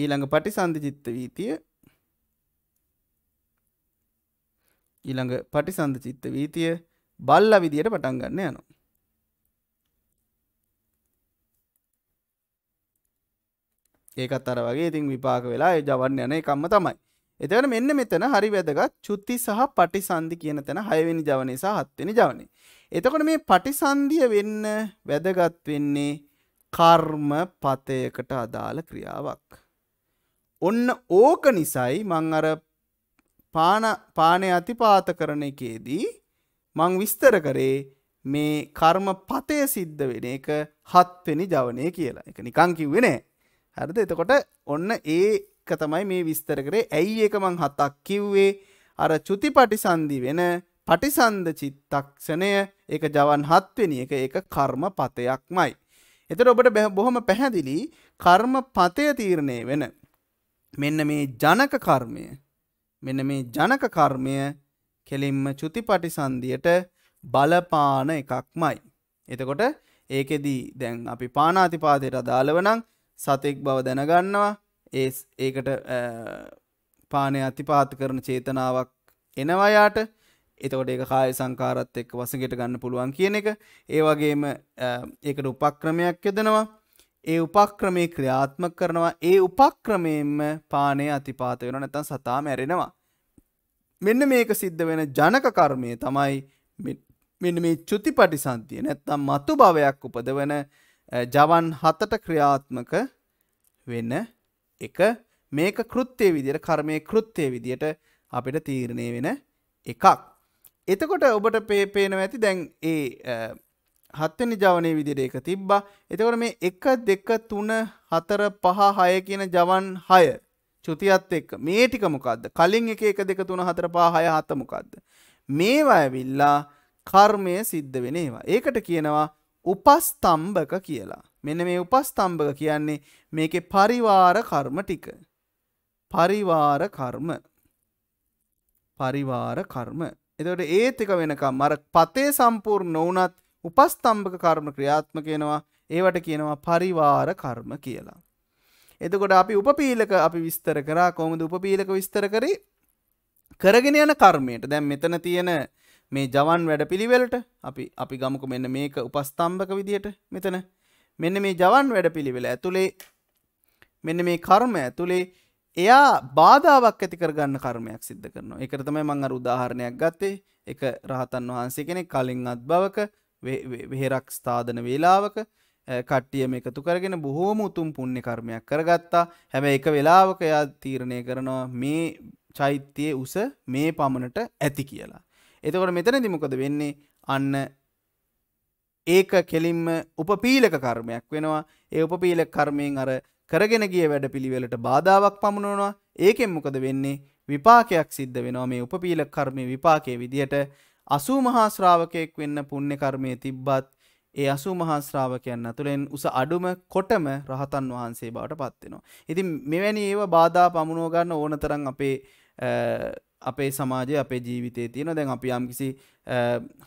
A: ඊළඟ පටි සන්ධ චිත්ත වීතිය ඊළඟ පටි සන්ධ චිත්ත වීතිය බල්ල විදියට පටන් ගන්න යනවා ඒකත් අර වගේ ඉතින් විපාක වෙලා ජවන්න යන එකම්ම තමයි. එතකට මෙන්න මෙතන හරි වැදගත් චුත්ති සහ පටි සන්දි කියන තැන හයවෙනි ජවනය සහ හත්වෙනි ජවනේ. එතකොට මේ පටිසන්ධිය වෙන්න වැදගත් වෙන්නේ කර්ම පතයකට අදාළ ක්‍රියාවක්. ඔන්න ඕක නිසයි මං අර පානය අතිපාත කරන එකේදී මං විස්තර කරේ මේ කර්ම පතය සිද්ධ වෙන එක හත්වෙනි ජවනය කියලා එක නිකංකිව්වෙනෑ හරිද එතකොට ඔන්න ඒක තමයි මේ විස්තර කරේ ඇයි ඒක මං හතක් කිව්වේ අර චුති පටිසන්දි වෙන පටිසන්ධ චිත්තක්ෂණය ඒක ජවන් හත්වෙනි එක ඒක කර්ම පතයක් මයි. එතට ඔබට බැහ බොහොම පැහැදිලි කර්ම පතය තීරණය වෙන. මෙන්න මේ ජනක කර්මය මෙන්න මේ ජනක කර්මය කෙලින්ම චුති පටිසන්දියට බලපාන එකක් මයි. එතකොට ඒකෙදී දැන් අපි පානාතිපාතයට අදාළවනං සතෙක් බව දැනගන්නවා ඒ ඒකට පානය අතිපාත කරන චේතනාවක් එනවයාට එතකොට ඒ කාය සංකාරත් එක් වසගෙට ගන්න පුළුවන් කියන එක ඒ වගේම ඒකට උපක්‍රමයක් යොදනවා ඒ උපක්‍රමේ ක්‍රියාත්ම කරනවා ඒ උපක්‍රමයෙන්ම පානය අතිපාත වෙන නැතන් සතා මැරෙනවා මෙන්න මේක සිද්ධ වෙන ජනක කර්මය තමයි මෙන්න මේ චුති පටිසන්තිය නැත්තම් මතු භවයක් උපද වන ජවන් හතට ක්‍රියාත්මක වෙන්න එක මේක කෘත්‍යය විදියට කර්මය කෘත්‍යය විදියට අපිට තීරණය වෙන එකක්. එතකොට ඔබට පේපේන ඇති දැන් ඒ හත්වනි ජවනය විදිට එක තිබ්බා එතකොට මේ එක දෙක තුන හතර පහ හය කියන ජවන් හය චුතියත් එක් මේ ටිකමොකක්ද කලින් එක එක දෙක තුන හතර පා හය හත්තමොකක්ද. මේවා ඇවිල්ලා කර්මය සිද්ධ වෙනේවා. ඒකට කියනවා උපස්තම්භක කියලා. මෙන්න මේ උපස්තම්භක කියන්නේ මේක පරිවාර කර්ම ටික. පරිවාර කර්ම. පරිවාර කර්ම. එතකට ඒත් එක වෙනකම් මර පතේ සම්පූර්ණ නොවනත් උපස්තම්භක කර්ම ක්‍රියාත්මකෙනවා ඒවට කියනවා පරිවාර කර්ම කියලා. එතකොට අපි උපපීලක අපි විස්තර කරා කොමද උපපීලක විස්තර කරේ කරගෙන යන කර්මයට දැන් මෙතන තියෙන මේ ජවන් වැඩ පිළිවෙලට අපි අපි ගමකු මෙන්න මේක උපස්තම්භක විදියට මෙතන මෙන්න මේ ජවන් වැඩ පිළිවෙල ඇතුළේ මෙන්න මේ කර්ම ඇතුළේ එයා බාධාවක් ඇති කරගන්න කර්මයක් සිද්ධ කරනවා එකට තමයි මං අර උදාහරණයක් ගත්තේ එක රහතන් වහන්සේ කෙනෙක් කලින් අත්භවක වෙහෙරක් ස්ථාදන වේලාවක කට්ටියම එකතු කරගෙන බොහෝම උතුම් පුුණ්‍ය කර්මයක් කරගත්තා හැම එක වෙලාවක එයා තීරණය කරනවා මේ චෛත්‍යයේ උස මේ පමණට ඇති කියලා. එතකොට මෙතනදි මොකද වෙන්නේ අන්න ඒක කෙලින්ම උපපීලක කර්මයක් වෙනවා ඒ උපපීලක කර්මයෙන් අර කරගෙන ගිය වැඩ පිළිවෙලට බාධාවක් පමුණනවා ඒකෙන් මොකද වෙන්නේ විපාකයක් සිද්ධ වෙනවා මේ උපපීලක කර්මය විපාකයේ විදියට අසූ මහා ශ්‍රාවකයෙක් වෙන්න පුණ්‍ය කර්මයේ තිබ්බත් ඒ අසූ මහා ශ්‍රාවකයන් අතුළෙන් උස අඩුම කොටම රහතන් වහන්සේ බවට පත්වෙනවා. ඉතින් මෙවැනි ඒව බාධා පමුණෝ ගන්න ඕනතරන් අපේ අපේ සමාජය අපේ ජීවිතය තියෙන දැන් අපි යම්කිසි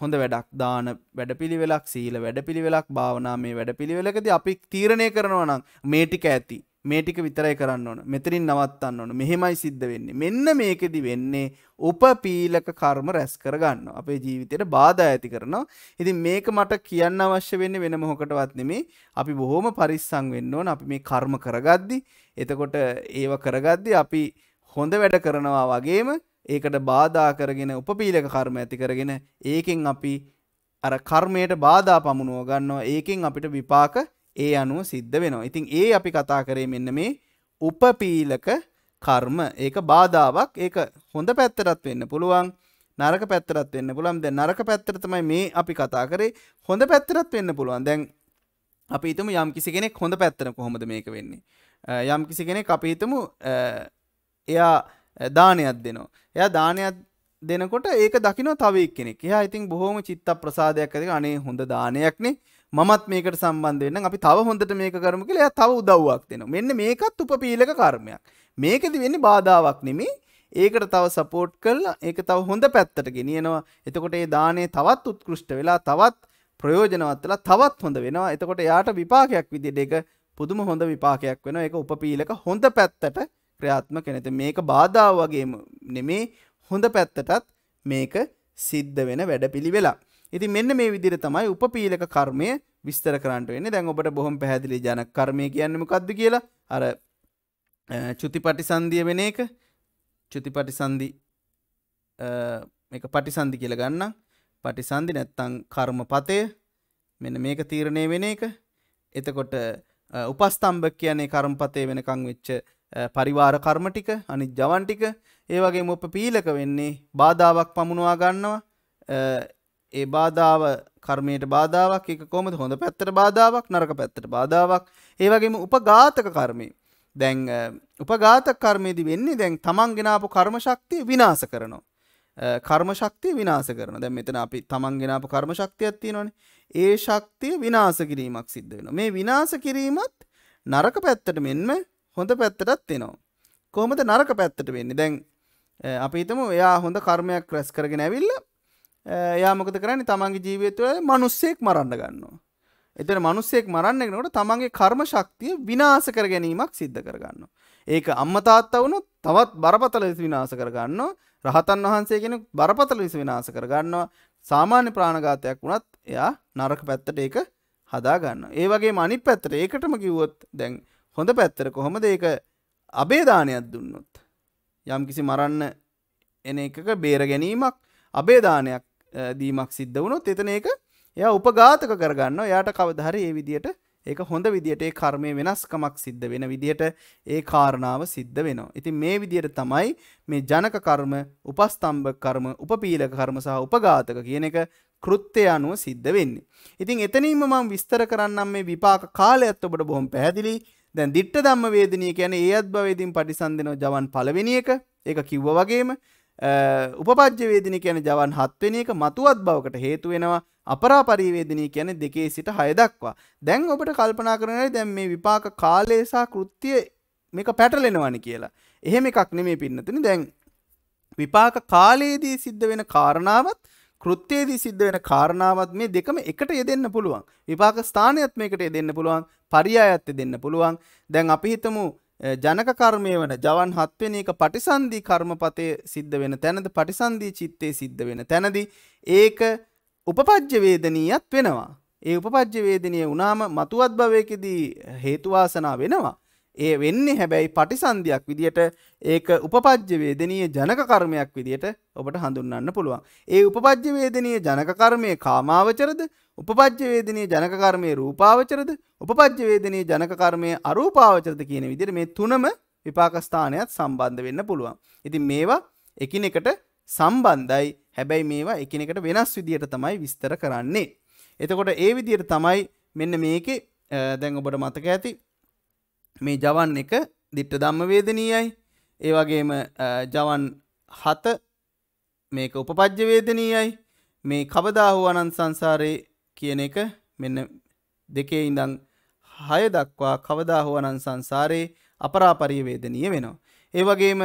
A: හොඳ වැඩක් දාන වැඩපිළිවෙලක් සීල වැඩපිළිවෙලක් භාවනා මේ වැඩපිළිවෙලකද අපි තීරණය කරනවා නම් මේටික ඇති මේටික විතරයි කරන්න ඕන මෙතරින් නවත්තන්න ඕන මෙහෙමයි සිද්ධ වෙන්නේ මෙන්න මේකෙදි වෙන්නේ උපපීලක කර්ම රැස් කරගන්න අපේ ජීවිතයට බාධා ඇති කරනවා ඉති මේක මට කියන්න අවශ්‍ය වෙන්න වෙන මොහොකටවත් නෙමේ අපි බොහෝම පරිස්සං වෙන්න ඕන අපි මේ කර්ම කරගද්දි එතකොට ඒව කරගද්දි අපි හොඳ වැඩ කරනවා වගේම ඒකට බාධා කරගෙන උපපීලක කර්ම ඇති කරගෙන ඒකෙන් අපි අර කර්මයට බාධා පමුණුව ගන්නවා ඒකෙන් අපිට විපාක ඒ අනුව සිද්ධ වෙනවා. ඉතින් ඒ අපි කතා කරේ මෙන්න මේ උපපීලක කර්ම ඒක බාධාවක් ඒක හොඳ පැත්තරත් වෙන්න පුළුවන් නරක පැත්තරත් වෙන්න පුළුවන් දැන් නරක පැත්තර තමයි මේ අපි කතා කරේ හොඳ පැත්තරත් වෙන්න පුළුවන් දැන් අපි හිතමු යම් කිසි කෙනෙක් හොඳ පැත්තර කොහොමද මේක වෙන්නේ යම් කිසි කෙනෙක් අපි හිතමු එයා දානයක් දෙනවා. එයා දානයක් දෙනකොට ඒක දකින තවක් කෙනෙක් එයා ඉතින් බොහෝම චිත්ත ප්‍රසාධයක් ඇතික අනේ හොඳ දානයක්නේ මත් මේකට සම්බන්ධයන්න අපි තව හොඳට මේක කරම කියලා තව උදව්වක් දෙන මෙන්න මේකත් උපපීලක කර්මයක් මේකද වෙන්න බාධාවක් නෙමේ ඒකට තව සපෝට් කරලා ඒක තව හොඳ පැත්තට ගෙනියනවා එතකොට ඒ දානය තවත් උත්කෘෂ්ට වෙලා තවත් ප්‍රයෝජනවත් වෙලා තවත් හොඳ වෙනවා එතකොට යාට විපාකයක් විදිහට ඒක පුදුම හොඳ විපාකයක් වෙනවා ඒක උපපීලක හොඳ පැත්තට ක්‍රියාත්ම කෙනත මේක බාධාව වගේම නෙමේ හොඳ පැත්තටත් මේක සිද්ධ වෙන වැඩ පිළිවෙලා. ඉති මෙන්න මේ විදිර තමයි උපපීලක කර්මය විස්තර කරන්ට වෙන්න දැන් ඔබට බොහොම පැදිලි ජන කර්මය කියන්නම කක්ද කියලා අර චුතිපටි සන්දිය වෙන එක චුතිපටි සන්දි එක පටි සන්දි කියල ගන්න පටි සන්දි නැත්තං කර්ම පතය මෙන මේක තීරණය වෙන එක එතකොට උපස්තම්භ කියන්නේ කර්මපතය වෙනකං වෙච්ච පරිවාර කර්ම ටික අනිත් ජවන් ටික ඒ වගේ මොප පීලක වෙන්නේ බාධාවක් පමුණවා ගන්නවා ඒ බාධාව කර්මයට බාධාවක් එක කොමද හොඳ පැත්තට බාධාවක් නරක පැත්තට බාධාවක් ඒවගේම උපඝාතක කර්මය දැන් උපඝාතක කර්මයේදි වෙන්නේ දැන් තමන් ගෙනාපු කර්ම ශක්තිය විනාශ කරනවා කර්ම ශක්තිය විනාශ කරන දැන් මෙතන අපි තමන් ගෙනාපු කර්ම ශක්තියක් තියෙනවනේ ඒ ශක්තිය විනාශ කිරීමක් සිද්ධ වෙනවා මේ විනාශ කිරීමත් නරක පැත්තට මෙන්ම හොඳ පැත්තටත් තිනවා කොහොමද නරක පැත්තට වෙන්නේ දැන් අපි හිතම එයා හොඳ කර්මයක් රැස් කරගෙන ඇවිල්ල එයා මොකද කරන්නේ තමන්ගේ ජීවිතවල මනුස්සෙක් මරන්න ගන්නවා එතන මනුස්සෙක් මරන්නෙනකොට තමන්ගේ කර්ම ශක්තිය විනාස කර ගැනීමක් සිද්ධ කරගන්න. ඒක අම්මතාත්ත වුණු තවත් බරපතල ලෙස විනාස කරගන්න රහතන් වහන්සේ කෙන බරපතල ලෙස විනාස කරගන්නවා සාමාන්‍ය ප්‍රාණඝාතයක් වුණත් එයා නරක පැත්තට ඒක හදාගන්න. ඒ වගේ මනි පැත්තට ඒකටම කිව්වොත් දැන් හොඳ පැත්තර කොහොමද ඒක අබේදානයක් දුන්නොත් යම් කිසි මරන්න එන එකක බේර ගැනීමක් අබේදානයක් දීමක් සිද්ධ වුණොත් එතන ඒක එය උපඝාතක කරගන්න යායට කවදහර ඒ විදියට ඒක හොඳ විදියට ඒ කර්මය වෙනස්කමක් සිද්ධ වෙන විදියට ඒ කාරණාව සිද්ධ වෙනවා. ඉතින් මේ විදියට තමයි මේ ජනක කර්ම උපස්තම්භ කර්ම උපපීලක කර්ම සහ උපඝාතක කියන එක කෘත්‍යය අනුව සිද්ධ වෙන්නේ. ඉතින් එතනින්ම මම විස්තර කරන්නම් මේ විපාක කාලයත් ඔබට බොහොම පැහැදිලි දැන් දිට්ට දම්ම වේදනය කියන ඒ අත් භවේදින් පටිසන්දනව ජවන් පලවෙනි එක ඒ කිව්ව වගේම උපපජ්‍යවේදනය කියන ජවන් හත්වෙන එක මතුවත් බවකට හේතු වෙනවා අපරාපරිවේදනී කියන දෙකේ සිට හය දක්වා දැන් ඔබට කල්පනා කරනයි දැන් මේ විපාක කාලයසා කෘත්තිය මේක පැටලෙනවනි කියලා එහෙම එකක් නෙමේ පින්නතින දැන් විපාක කාලයේදී සිද්ධ වෙන කාරණාවත් කෘත්තේදී සිද්ධ වෙන කාරණාවත් මේ දෙකම එකට යෙදෙන්න පුළුවන් විපාක ස්ථානයත් මේකට යෙදෙන්න පුළුවන් පරියායත් දෙන්න පුළුවන් දැන් අපි හිතමු ජනක කර්මය වන ජවන් හත්වෙන එක පටිසන්දී කර්මපතය සිද්ධ වෙන තැනද පටිසන්දී චිත්තේ සිද්ධ වෙන තැනදි ඒක උපපජ්්‍යවේදනීයත් වෙනවා ඒ උපපජ්්‍යවේදනය වනාම මතුවත් භවයකදී හේතුවාසනා වෙනවා ඒ වෙන්න හැබැයි පටිසන්ධයක් විදියට ඒක උපපජ්්‍ය වේදනීය ජනක කර්මයක් විදියට ඔබට හඳුන්න්න පුළුවන්. ඒ උපපජ්්‍ය වේදනීය ජනක කර්මය කාමාවචරද උපපජ්්‍ය වේදනීය ජනක කර්මය රූපාවචරද උපපජ්්‍ය වේදනීය ජනක කර්මය අරූපාවචරද කියන විදිර මේ තුනම විපාකස්ථානයත් සම්බන්ධ වෙන්න පුළුවන්. ඉතින් මේවා එකිනෙකට සම්බන්ධයි හැබැයි මේවා එකිනෙකට වෙනස් විදියට තමයි විස්තර කරන්නේ. එතකොට ඒ විදියට තමයි මෙන්න මේකේ දැන් ඔබට මතක ඇති මේ ජවන් එක දිට්ට ධම්ම වේදනීයයි ඒ වගේම ජවන් හත මේක උපපජ්්‍ය වේදනීයයි මේ කවදාහු අනන් සංසාරයේ කියන එක මෙන්න දෙකේ ඉඳන් හය දක්වා කවදාහු අනන් සංසාරයේ අපරාපරිය වේදනීය වෙනවා. ඒවගේම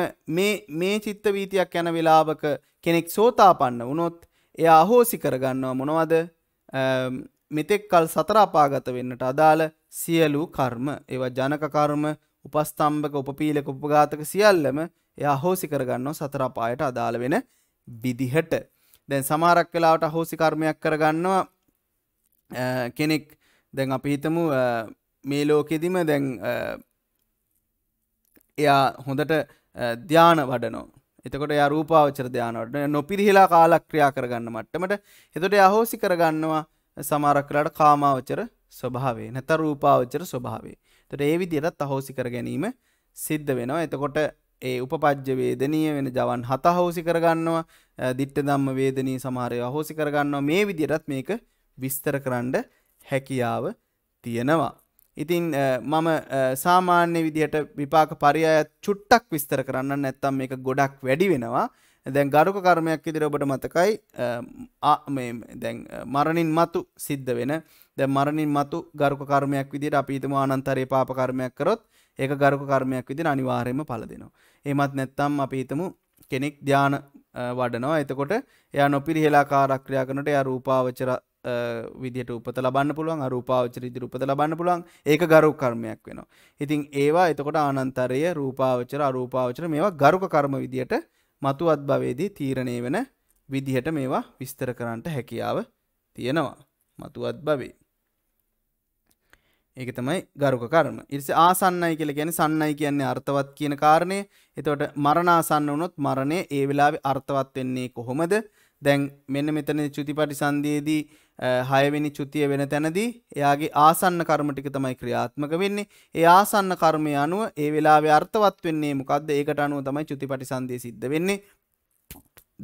A: මේ චිත්ත වීතියක් යැන වෙලාවක කෙනෙක් සෝතාපන්න වනොත් එය අහෝසි කරගන්නවා මොනවද මෙතෙක් කල් සතරාපාගත වෙන්නට අදාළ සියලු කර්ම ඒවා ජනක කර්ම උපස්තම්භක උපපීලක උපඝාතක සියල්ලම එයා අහෝසි කරගන්නවා සතර අපායට අදාළ වෙන විදිහට. දැන් සමහරක් වෙලාවට අහෝසි කර්මයක් කරගන්නවා කෙනෙක් දැන් අපි හිතමු මේ ලෝකෙදිම දැන් එයා හොඳට ධාන වඩනෝ එතකොට යා රූපාවචර ධානවට නොපිරිහිලා කාලක්‍රියා කරගන්න මට්ටමට එතොට අහෝසි කරගන්නවා සමාරක්කලාට කාමාවචර ස්වභාවේ නැත රූපාවච්චර ස්වභාවේ තොට ඒ විදිරත් අහෝසි කර ගැනීම සිද්ධ වෙනවා එතකොට ඒ උපපජ්්‍ය වේදනීය වෙන ජවන් හත හෝසි කරගන්නවා දිට්ට දම්ම වේදනී සමාරය අහෝසි කරගන්නවා මේ විදිරත් මේක විස්තර කරන්ඩ හැකියාව තියෙනවා. ඉතින් මම සාමාන්‍ය විදිහට විපාක පරියාය චුට්ටක් විස්තර කරන්න නැත්තම් මේක ගොඩක් වැඩි වෙනවා දැන් ගරුක කර්මයක් ඉදිර ඔබට මතකයි දැන් මරණින් මතු සිද්ධ වෙන දැ මරණින් මතු ගරුක කර්මයක් විදිට අපිතම අනන්තරේ පාපකර්මයක් කරොත් ඒක ගරුක කර්මයක් විදිර අනිවාර්යම පල දෙනවා. ඒමත් නැත්තම් අපිහිතමු කෙනෙක් ධ්‍යාන වඩනවා එතකොට එය නොපිරිහෙලා කාරක්‍රියා කනට ය රූපාවචර විදිට උපත ලබන්න පුළුවන් අරූපාවචර ඉදිරි උපත ලබන්න පුළුවන් ඒක ගරු කර්මයක් වෙනවා. ඉතින් ඒවා එතකොට ආනන්තරය රූපාවචර අරූපාවචර මේවා ගරුක කර්ම විදියට මතුවත් භවයේදී තීරණය වෙන විදිහට මේවා විස්තර කරන්නට හැකියාව තියෙනවා මතුවත් භවේ. ඒක තමයි ගරුක කර්ම ඉරිස ආසන්නයි කියල ගැන සන්නයි කියන්නේ අර්ථවත් කියන කාරණය එතවට මරණාසන්න වනොත් මරණය ඒ වෙලාවෙ අර්ථවත් වෙන්නේ කොහොමද දැන් මෙන්න මෙතන චුතිපටි සන්ධයේදී හයවෙනි චුතිය වෙන තැනදී එයාගේ ආසන්න කර්ම ටික තමයි ක්‍රියාත්මක වෙන්නේ. ඒ ආසන්න කර්මය අනුව ඒ වෙලාවේ අර්ථවත් වෙන්නේ මොකද්ද? ඒකට අනුව තමයි චුතිපටි සන්ධය සිද්ධ වෙන්නේ.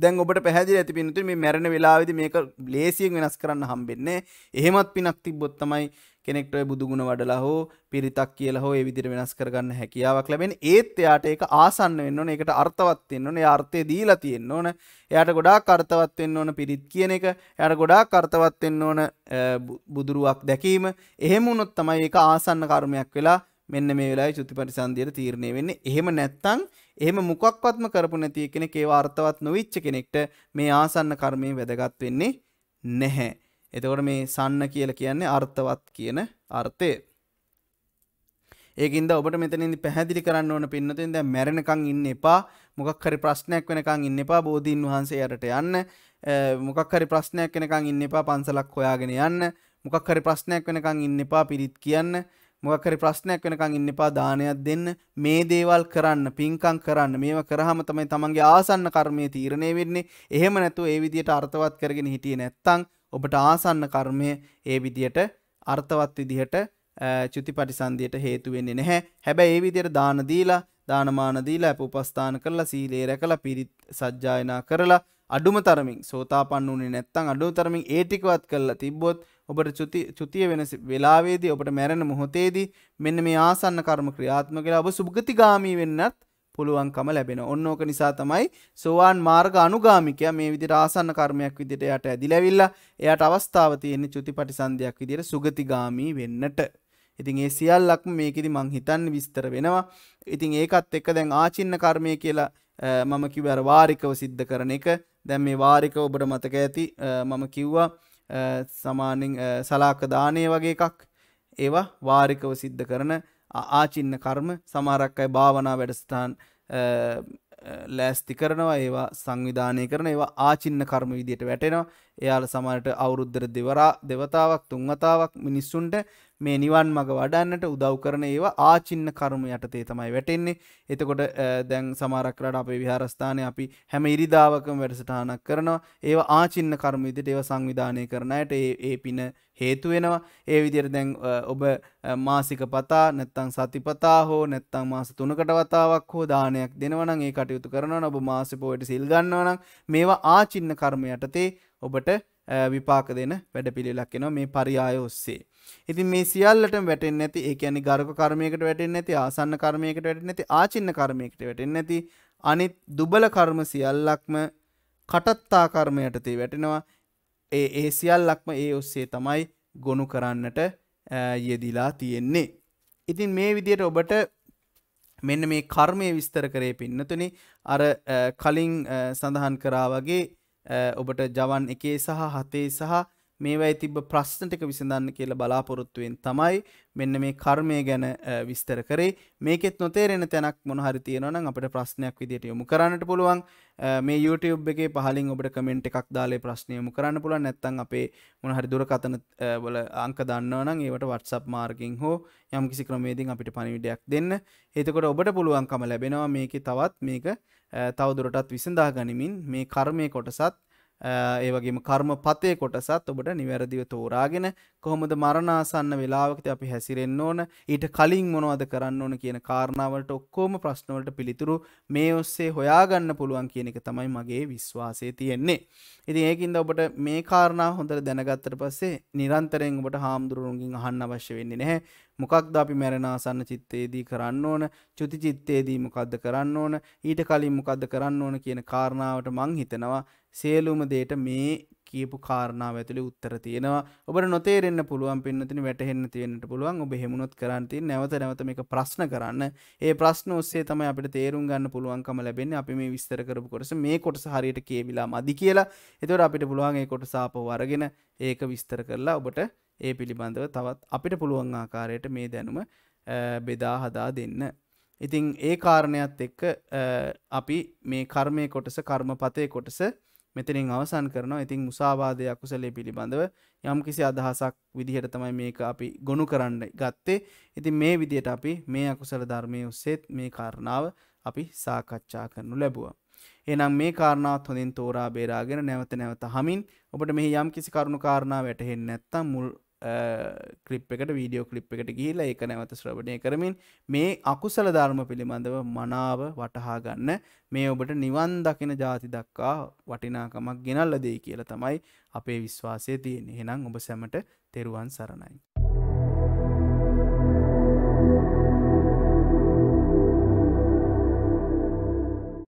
A: දැන් ඔබට පැහැදිල ඇති පිනට මේ මැරණ වෙලාවිදි මේක ලේසියෙන් වෙනස් කරන්න හම්බෙන්නේ එහෙමත් පිනක් තිබ්බොත්තමයි කෙනෙක්ටය බුදුගුණ වඩලා හෝ පිරිතක් කියලා හෝ විදිර වෙනස් කරගන්න හැකියාවක් ලැබෙන ඒත් එයාට ඒක ආසන්න වෙන්න ඕන ඒකට අර්ථවත්වෙන්න ඕන අර්ථය දීලා තියෙන්න ඕන එයට ගොඩා කර්තවත්වෙන්න ඕන පිරිත් කියන එක යට ගොඩා කර්තවත්වෙන්න ඕන බුදුරුවක් දැකීම එහෙමුණොත් තමයි ඒක ආසන්න කර්මයක් වෙලා මෙන්න මේ වෙලා චුති පරිසන්දියට තීරණය වෙන්න එහෙම නැත්තං එහෙම මොකක්වත්ම කරපු නැති කෙනෙක් ඒවා අර්ථවත් නොවිච්ච කෙනෙක්ට මේ ආසන්න කර්මය වැදගත් වෙන්නේ නැහැ. එතකොට මේ සන්න කියලා කියන්නේ අර්ථවත් කියන අර්ථය. ඒකින්ද ඔබට මෙතනින්දි පැහැදිලි කරන්න ඕන පින්නතෙන් දැන් මැරෙනකන් ඉන්න එපා මොකක් හරි ප්‍රශ්නයක් වෙනකන් ඉන්න එපා බෝධීන් වහන්සේ යටට යන්න මොකක් හරි ප්‍රශ්නයක් වෙනකන් ඉන්න එපා පන්සලක් හොයාගෙන යන්න මොකක් හරි ප්‍රශ්නයක් වෙනකන් ඉන්න එපා පිරිත් කියන්න මොකක්කරි ප්‍රශ්නයක් වෙනකං ඉන්න එපා දානයක් දෙන්න මේ දේවල් කරන්න පින්කං කරන්න මේව කරහම තමයි තමන්ගේ ආසන්න කර්මය තීරණය වෙන්නේ එහෙම නැතු ඒ විදියට අර්ථවත් කරගෙන හිටිය නැත්තං ඔබට ආසන්න කර්මය ඒ විදියට අර්ථවත් විදිහට චුති පටිසන්දියට හේතු වෙන්නේ නැහැ හැබැ ඒ විදියට දානදීලා දානමානදීලා ඇප උපස්ථාන කරලා සීලේ රැකලා පිරිත් සජ්ජායනා කරලා අඩුම තරමින් සෝතා පන්න වනේ නැත්තං අඩු තරමින් ඒටිකවත් කරලා තිබ්බොත් ඔබට චුතිය වෙන වෙලාවේදී ඔබට මැරෙන මොහොතේදී මෙන්න මේ ආසන්න කර්ම ක්‍රියාත්මක කියලා ඔබ සුභගතිගාමී වෙන්නත් පුළුවන්කම ලැබෙන ඔන්න ඕක නිසා තමයි සෝවාන් මාර්ග අනුගාමිකය මේ විදි රාසන්න කර්මයක් විදිට යට ඇදිලැවිල්ලා එයට අවස්ථාව තියෙන්නේ චුති පටිසන්ධයක් විදිර සුගතිගාමී වෙන්නට. ඉතින් ඒ සියල්ලක්ම මේකෙදි මං හිතන්න විස්තර වෙනවා. ඉතින් ඒකත් එක්ක දැන් ආචින්න කර්මය කියලා මම කිව්ව අර වාරිකව සිද්ධ කරන එක දැන් මේ වාරික ඔබට මතක ඇති මම කිව්වා සමානෙන් සලාකදානය වගේ එකක් ඒවා වාරිකව සිද්ධ කරන ආචින්න කර්ම සමාරක්කයි භාවනා වැඩස්ථාන් ලෑස්ති කරනවා ඒවා සංවිධානය කරන ඒවා ආචින්න කර්ම විදියට වැටෙනවා එයාල සමට අවුරුද්ධර දෙවරා දෙවතාවක් තුන්වතාවක් මිනිස්සුන්ට මේ නිවන් මඟ වඩන්නට උදව් කරන ඒවා ආචින්න කර්ම යටතේ තමයි වැටෙන්නේ එතකොට දැන් සමාරක්රට අපේ විහාරස්ථානය අපි හැම ඉරිදාවකම වැඩසටහනක් කරනවා ඒවා ආචින්න කර්ම විදිහට ඒවා සංවිධානය කරනයට ඒ පින හේතු වෙනවා ඒ විදිහට දැන් ඔබ මාසික පතා නැත්තම් සතිපතා හෝ නැත්තම් මාස තුනකට වතාවක් හෝ දානයක් දෙනවා නම් ඒ කටයුතු කරනවා නම් ඔබ මාසෙ පොයට සිල් ගන්නවා නම් මේවා ආචින්න කර්ම යටතේ ඔබට විපාක දෙන වැඩපිළිලක් එනවා මේ පරියාය ඔස්සේ. ඉතින් මේ සියල්ලට වැටෙන්නේ නැති ඒ කියන්නේ ගර්භ කර්මයකට වැටෙන්නේ නැති ආසන්න කර්මයකට වැටෙන්නේ නැති ආචින්න කර්මයකට වැටෙන්නේ නැති අනිත් දුබල කර්ම සියල්ලක්ම කටත්තා කර්මයටතේ වැටෙනවා. ඒ ඒ සියල්ලක්ම ඒ ඔස්සේ තමයි ගොනු කරන්නට යෙදිලා තියෙන්නේ. ඉතින් මේ විදියට ඔබට මෙන්න මේ කර්මය විස්තර කරේ පින්නතුනි අර කලින් සඳහන් කරා වගේ ඔබට ජවන් එකේ සහ හතේ සහ මේවයි තිබ ප්‍රශ්නටික විසඳන්න කියල බලාපොරොත්තුවෙන් තමයි මෙන්න මේ කර්මය ගැන විස්තර කරේ මේකෙත් නොතේරෙන තැනක් මොහරි තියෙනවන අපට ප්‍රශ්නයක් විදිට යොමු කරන්නට පුළුවන් මේ YouTube එක පහලින් ඔබට කමෙන්ට් එකක් දාලේ ප්‍රශ්නයමු කරන්න පුළන් නැත්තන් අපේ මොනහරි දුරකතන වල අංක දන්නවනම් ඒවට වටසප් මාර්ගින් හෝ යම් කිසි ක්‍රමේදින් අපිට පණිවිඩයක් දෙන්න එතකොට ඔබට පුළුවන්කම ලැබෙනවා මේක තවත් මේක තවදුරටත් විසඳා ගනිමින් මේ කර්මය කොටසත් ඒවගේම කර්ම පතය කොටසත් ඔබට නිවැරදිව තෝරාගෙන කොහොමද මරණාසන්න වෙලාවකති අපි හැසිරෙන්න්න ඕන ඊට කලින් මොනවද කරන්න ඕන කියන කාරණාවට ඔක්කෝම ප්‍රශ්නවලට පිළිතුරු මේ ඔස්සේ හොයාගන්න පුළුවන් කියන එක තමයි මගේ විශ්වාසය තියෙන්නේ. ඉති ඒකින්ද ඔබට මේ කාරණා හොඳට දැනගත්තට පස්සේ නිරන්තරයෙන් ඔබට හාමුදුරුවන්ගින් අහන්න අවශ්‍ය වෙන්නේ නැහැ මොකක්ද අපි මැරෙන ආසන්න චිත්තයේදී කරන්න ඕන චුති චිත්තයේදී මොකද්ද කරන්න ඕන ඊට කලින් මොකද්ද කරන්න ඕන කියන කාරණාවට මං හිතනවා සියලුම දේට මේ කියපු කාරණාව ඇතුළි උත්තර තියෙනවා ඔබ නොතේරෙන්න්න පුළුවන් පින්නතින වැටහෙන්න තියෙන්ට පුළුවන් ඔබ හෙමුණොත් කරන්ති නැවත නැවත මේ ප්‍රශ්න කරන්න ඒ ප්‍රශ්න ඔස්සේ තම අපට තේරුම් ගන්න පුළුවන්කම ලැබෙන අපි මේ විස්තර කරපු කොටස මේ කොටස හරියට කියවිලා මදි කියලා එතුවට අපිට පුළුවන් ඒ කොට සාප වරගෙන ඒක විස්තර කරලා ඔබට ඒ පිළිබඳව තවත් අපිට පුළුවන් ආකාරයට මේ දැනුම බෙදා හදා දෙන්න. ඉතිං ඒ කාරණයක් එක්ක අපි මේ කර්මය කොටස කර්මපතය කොටස මෙතනින් අවසන් කරනවා ඉතිං මුසාවාදය අකුසලේ පිළිබඳව යම් කිසි අදහසක් විදිහට තමයි මේක අපි ගොුණු කරන්න ගත්තේ ඉතින් මේ විදියට අපි මේ අකුසල ධර්මය උස්සෙත් මේ කාරණාව අපි සාකච්ඡා කරනු ලැබුව. එනම් මේ කාරණාවත් හොඳින් තෝරා බේරාගෙන නැවත නැවත හමින් ඔබට මෙහි යම් කිසි කරුණු කාරණාව වැටහෙන් නැත්තම් මුල් කලිප් එකට වීඩියෝ කලිප් එකට ගිහිල එක නැවත ශ්‍රවණය කරමින් මේ අකුසල ධර්ම පිළිබඳව මනාව වටහාගන්න මේ ඔබට නිවන් දකින ජාති දක්කා වටිනාකමක් ගෙනල්ල දෙයි කියල තමයි අපේ විශ්වාසය තියෙන හෙනම් ඔබ සැමට තෙරුවන් සරණයි